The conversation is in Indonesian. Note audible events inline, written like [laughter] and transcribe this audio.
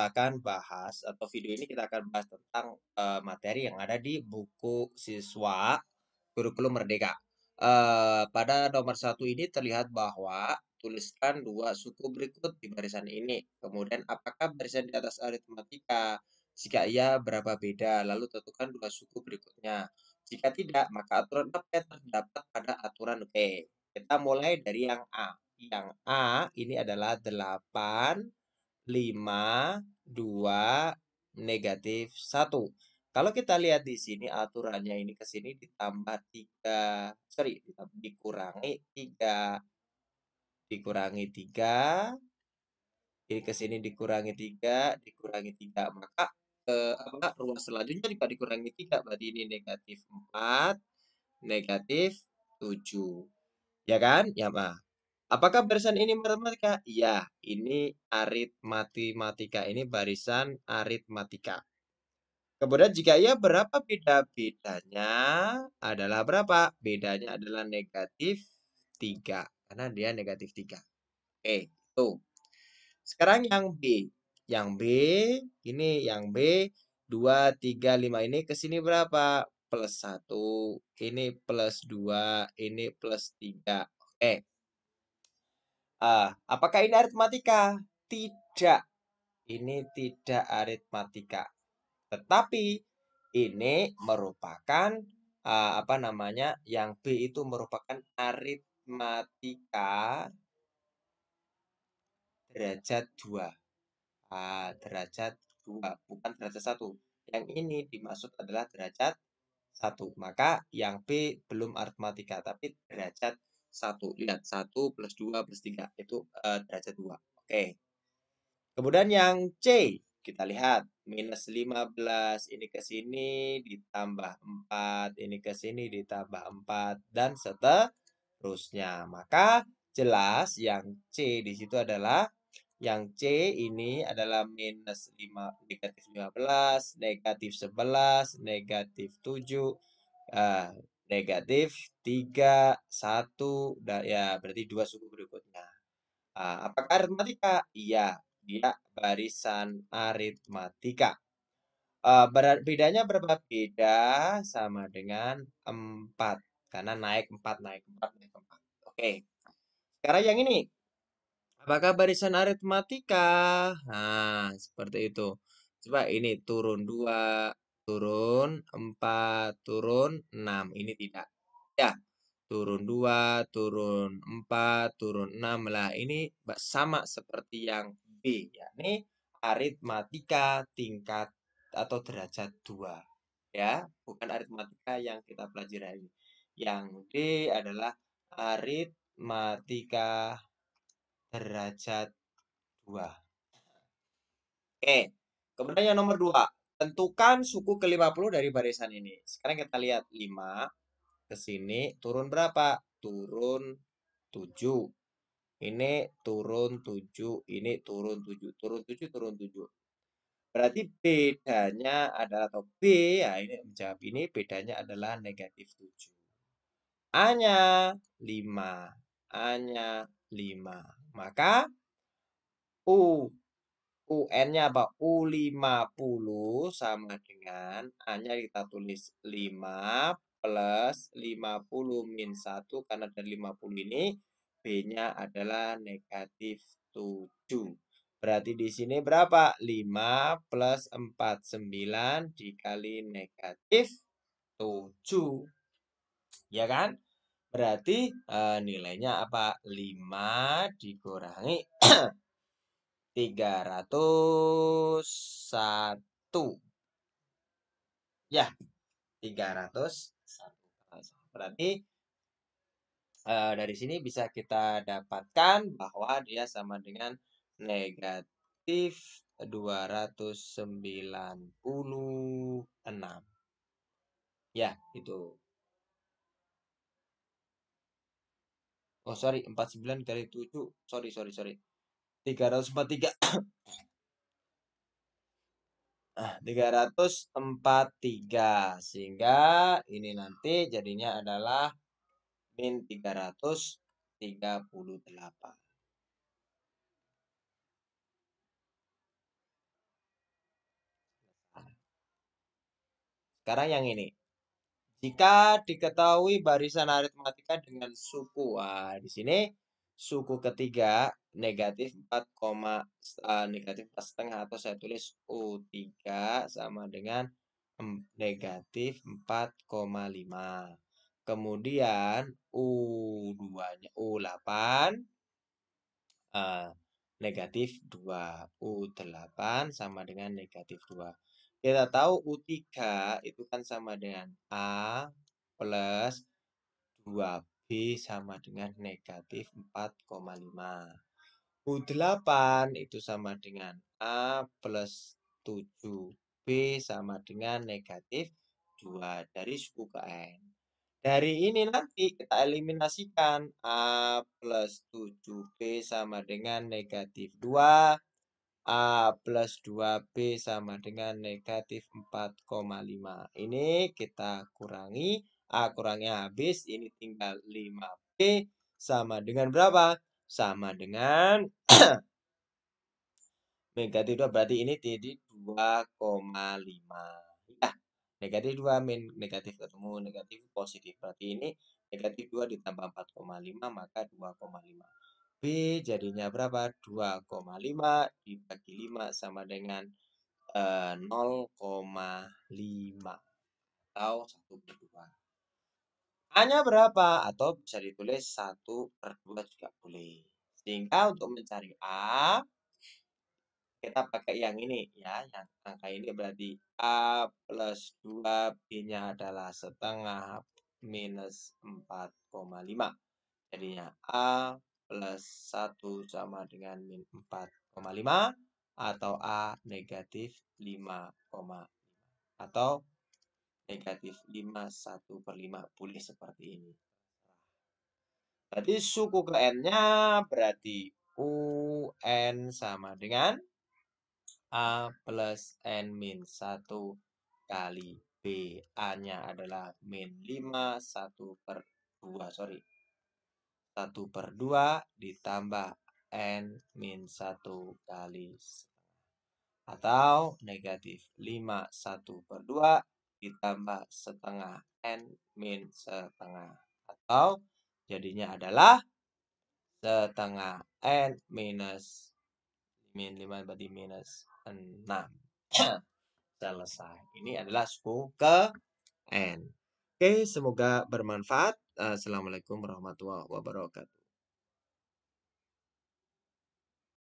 Kita akan bahas atau video ini kita akan bahas tentang uh, materi yang ada di buku siswa kurikulum merdeka. Uh, pada nomor satu ini terlihat bahwa tuliskan dua suku berikut di barisan ini. Kemudian apakah barisan di atas aritmatika? Jika iya, berapa beda? Lalu tentukan dua suku berikutnya. Jika tidak, maka aturan apa yang terdapat pada aturan B? Kita mulai dari yang A. Yang A ini adalah 8 5, 2, negatif 1. Kalau kita lihat di sini aturannya ini ke sini ditambah 3, sorry, dikurangi 3, dikurangi 3, ini ke sini dikurangi 3, dikurangi 3, maka eh, apa, ruang selanjutnya juga dikurangi 3, berarti ini negatif 4, negatif 7. Ya kan? Ya, Pak. Apakah barisan ini matematika? Iya, ini aritmatika. Ini barisan aritmatika. Kemudian jika iya, berapa beda-bedanya? Adalah berapa? Bedanya adalah negatif 3. Karena dia negatif 3. Oke, itu. Sekarang yang B. Yang B, ini yang B. 2, 3, 5 ini ke sini berapa? Plus 1. Ini plus 2. Ini plus 3. Oke. Uh, Apakah ini aritmatika? Tidak. Ini tidak aritmatika. Tetapi ini merupakan uh, apa namanya? Yang B itu merupakan aritmatika derajat 2. Uh, ah, derajat 2, bukan derajat 1. Yang ini dimaksud adalah derajat satu. Maka yang B belum aritmatika tapi derajat 1. Lihat, 1 plus 2 plus 3. Itu uh, derajat 2. Oke. Okay. Kemudian yang C. Kita lihat. Minus 15 ini ke sini ditambah 4. Ini ke sini ditambah 4. Dan seterusnya. Maka jelas yang C di situ adalah yang C ini adalah minus 5, negatif 15, negatif 11, negatif 7, eh, negatif 3, 1, dan ya berarti dua suku berikutnya. Uh, apakah aritmatika? Iya, dia barisan aritmatika. Uh, ber bedanya berapa? Beda sama dengan 4. Karena naik 4, naik 4, naik 4. Oke. Okay. Sekarang yang ini. Apakah barisan aritmatika? Nah, seperti itu. Coba ini turun 2, turun 4, turun 6. Ini tidak. Ya, turun 2, turun 4, turun 6 lah. Ini sama seperti yang B, Ini aritmatika tingkat atau derajat 2. Ya, bukan aritmatika yang kita pelajari hari ini. Yang D adalah aritmatika derajat 2. Oke, kemudian yang nomor 2 Tentukan suku ke-50 dari barisan ini. Sekarang kita lihat 5 ke sini turun berapa? Turun 7. Ini turun 7, ini turun 7, turun 7, turun 7. Berarti bedanya adalah atau B ya ini menjawab ini bedanya adalah negatif 7. A-nya 5, A-nya 5. Maka U UN-nya apa? U50 sama dengan A-nya kita tulis 5 plus 50 min 1 karena ada 50 ini B-nya adalah negatif 7. Berarti di sini berapa? 5 plus 49 dikali negatif 7. Ya kan? Berarti e, nilainya apa? 5 dikurangi [clears throat] tiga ratus satu ya tiga ratus satu berarti e, dari sini bisa kita dapatkan bahwa dia sama dengan negatif 296 ya itu Oh sorry, 49 kali 7. Sorry, sorry, sorry. 343 empat 343 ah, sehingga ini nanti jadinya adalah min 338 sekarang yang ini jika diketahui barisan aritmatika dengan suku ah di sini suku ketiga negatif 4, uh, eh, negatif 4 setengah atau saya tulis U3 eh, sama dengan negatif 4,5. Kemudian U2-nya U8 uh, negatif 2. U8 sama dengan negatif 2. Kita tahu U3 itu kan sama dengan A plus 2 B sama dengan negatif 4,5. U8 itu sama dengan A plus 7. B sama dengan negatif 2 dari suku ke N. Dari ini nanti kita eliminasikan A plus 7B sama dengan negatif 2. A plus 2B sama dengan negatif 4,5. Ini kita kurangi A kurangnya habis, ini tinggal 5P sama dengan berapa? Sama dengan [clears throat] negatif 2 berarti ini jadi 2,5. Ya, negatif 2 min negatif ketemu negatif positif. Berarti ini negatif 2 ditambah 4,5 maka 2,5. B jadinya berapa? 2,5 dibagi 5 sama dengan eh, 0,5 atau 1 per 2. A-nya berapa? Atau bisa ditulis 1 per 2 juga boleh. Sehingga untuk mencari A, kita pakai yang ini ya. Yang angka ini berarti A plus 2, B-nya adalah setengah minus 4,5. Jadinya A plus 1 sama dengan min 4,5 atau A negatif 5,5 atau negatif 5, 1 per 5 boleh seperti ini. Berarti suku ke N-nya berarti UN sama dengan A plus N min 1 kali B. A-nya adalah min 5, 1 per 2, sorry. 1 per 2 ditambah N min 1 kali atau negatif 5, 1 per 2 ditambah setengah n min setengah atau jadinya adalah setengah n minus min 5 berarti minus 6 [clears throat] selesai ini adalah suku ke n oke semoga bermanfaat eh, assalamualaikum warahmatullah wabarakatuh